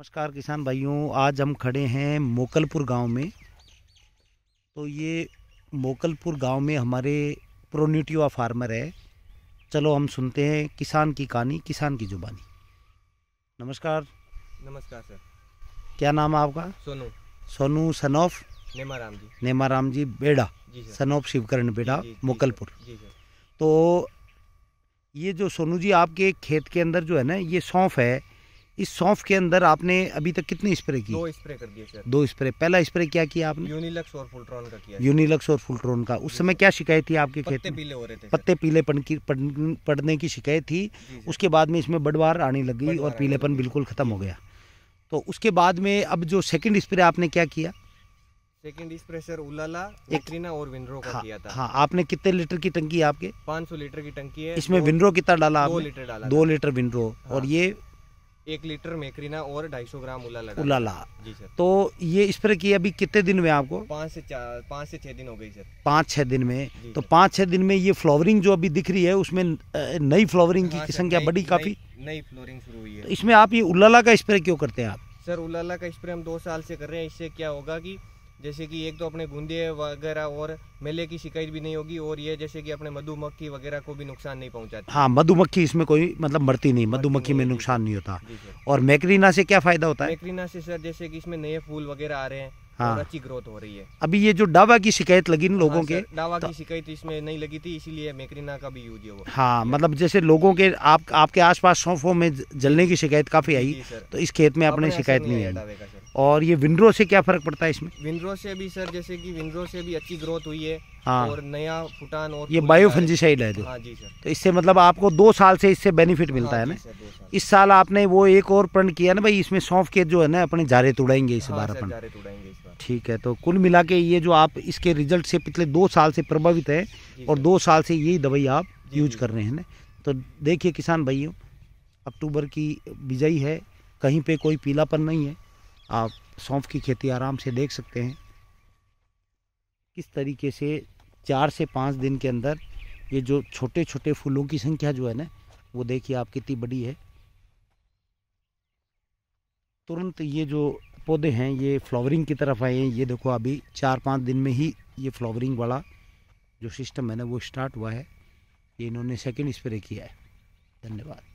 नमस्कार किसान भाइयों आज हम खड़े हैं मोकलपुर गांव में तो ये मोकलपुर गांव में हमारे प्रोन्यूटिवा फार्मर है चलो हम सुनते हैं किसान की कहानी किसान की जुबानी नमस्कार नमस्कार सर क्या नाम है आपका सोनू सोनू सनोफ नेमाराम जी नेमाराम जी बेड़ा सनोफ शिवकरण बेड़ा मोकलपुर तो ये जो सोनू जी आपके खेत के अंदर जो है ना ये सौंफ है इस सौंफ के अंदर आपने अभी तक कितनी स्प्रे की दो स्प्रे कर दिए सर दो स्प्रे पहला स्प्रे क्या किया आपने यूनिलक्स और फुलट्रॉन का किया यूनिलक्स और फुलट्रॉन का उस समय क्या शिकायत थी आपके खेत में पीले हो रहे थे पत्ते पीले पड़ने की शिकायत थी उसके बाद में इसमें बडवार आने लग गई और पीलेपन बिल्कुल ख़त्म हो गया तो उसके बाद में अब जो सेकंड स्प्रे आपने क्या किया सेकंड स्प्रे सर उलाला एक्ट्रीना और विनरो का हा, किया था हाँ आपने कितने लीटर की टंकी है आपके 500 लीटर की टंकी है इसमें विनरो कितना डाला दो लीटर डाला दो लीटर विनरो हाँ, और ये एक लीटर मेकरीना और ढाई सौ ग्राम उला उलाला जी सर तो ये स्प्रे की अभी कितने दिन में आपको पाँच से चार पाँच से छह दिन हो गई सर पाँच छह दिन में तो पाँच छह दिन में ये फ्लावरिंग जो अभी दिख रही है उसमें नई फ्लावरिंग की हाँ, संख्या बड़ी काफ़ी नई फ्लोरिंग शुरू हुई है तो इसमें आप ये उलाला का स्प्रे क्यों करते हैं आप सर उलाला का स्प्रे हम दो साल से कर रहे हैं इससे क्या होगा की जैसे कि एक तो अपने गूंदे वगैरह और मेले की शिकायत भी नहीं होगी और ये जैसे कि अपने मधुमक्खी वगैरह को भी नुकसान नहीं पहुंचाती हाँ मधुमक्खी इसमें कोई मतलब मरती नहीं मधुमक्खी में नुकसान नहीं होता और मैक्रीना से क्या फायदा होता है मैक्रीना से सर जैसे कि इसमें नए फूल वगैरह आ रहे हैं हाँ। और अच्छी ग्रोथ हो रही है अभी ये जो डावा की शिकायत लगी ना हाँ लोगों के डावा तो की शिकायत इसमें नहीं लगी थी इसीलिए मैक्रीना का भी यूज है हाँ मतलब जैसे लोगों के आपके आस पास सौंफों में जलने की शिकायत काफी आई तो इस खेत में आपने शिकायत नहीं आई और ये विंड्रो से क्या फर्क पड़ता है इसमें विंड्रो से भी सर जैसे कि विंड्रो से भी अच्छी ग्रोथ हुई है हाँ और नया फुटान और ये बायो फंजीसाइड है हाँ जी सर तो इससे मतलब आपको दो साल से इससे बेनिफिट मिलता हाँ है ना इस साल आपने वो एक और प्रण किया ना भाई इसमें सौंफ के जो है ना अपने जारे तोड़ाएंगे हाँ इस बार अपन ठीक है तो कुल मिला के ये जो आप इसके रिजल्ट से पिछले दो साल से प्रभावित है और दो साल से यही दवाई आप यूज कर रहे हैं ना तो देखिए किसान भाइयों अक्टूबर की बिजाई है कहीं पे कोई पीलापन नहीं है आप सौंफ की खेती आराम से देख सकते हैं किस तरीके से चार से पाँच दिन के अंदर ये जो छोटे छोटे फूलों की संख्या जो है ना वो देखिए आप कितनी बड़ी है तुरंत ये जो पौधे हैं ये फ्लावरिंग की तरफ आए हैं ये देखो अभी चार पाँच दिन में ही ये फ्लावरिंग वाला जो सिस्टम है ना वो स्टार्ट हुआ है ये इन्होंने सेकेंड स्प्रे किया है धन्यवाद